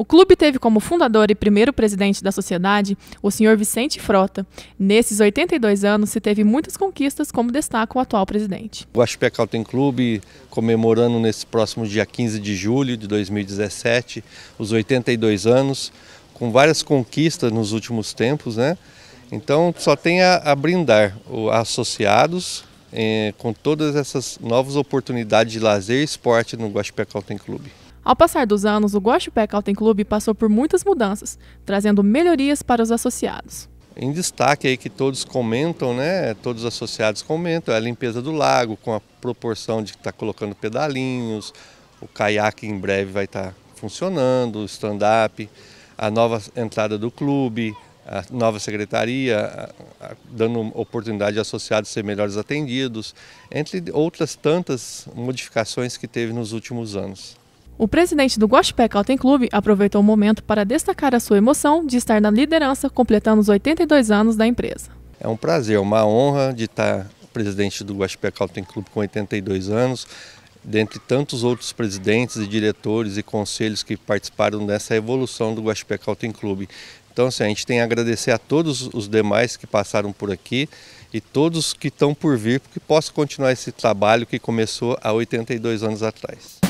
O clube teve como fundador e primeiro presidente da sociedade o senhor Vicente Frota. Nesses 82 anos, se teve muitas conquistas, como destaca o atual presidente. O Guaxupé tem Clube comemorando nesse próximo dia 15 de julho de 2017 os 82 anos, com várias conquistas nos últimos tempos, né? Então só tem a, a brindar os associados eh, com todas essas novas oportunidades de lazer e esporte no Guaxupé Calten Clube. Ao passar dos anos, o Pé Calten Clube passou por muitas mudanças, trazendo melhorias para os associados. Em destaque aí que todos comentam, né? Todos os associados comentam, é a limpeza do lago, com a proporção de estar está colocando pedalinhos, o caiaque em breve vai estar tá funcionando, o stand-up, a nova entrada do clube, a nova secretaria, dando oportunidade de associados ser melhores atendidos, entre outras tantas modificações que teve nos últimos anos. O presidente do Guaxupé Calten Clube aproveitou o momento para destacar a sua emoção de estar na liderança, completando os 82 anos da empresa. É um prazer, é uma honra de estar presidente do Guaxupé Calten Clube com 82 anos, dentre tantos outros presidentes e diretores e conselhos que participaram dessa evolução do Guaxupé Calten Clube. Então, assim, a gente tem a agradecer a todos os demais que passaram por aqui e todos que estão por vir, porque possa continuar esse trabalho que começou há 82 anos atrás.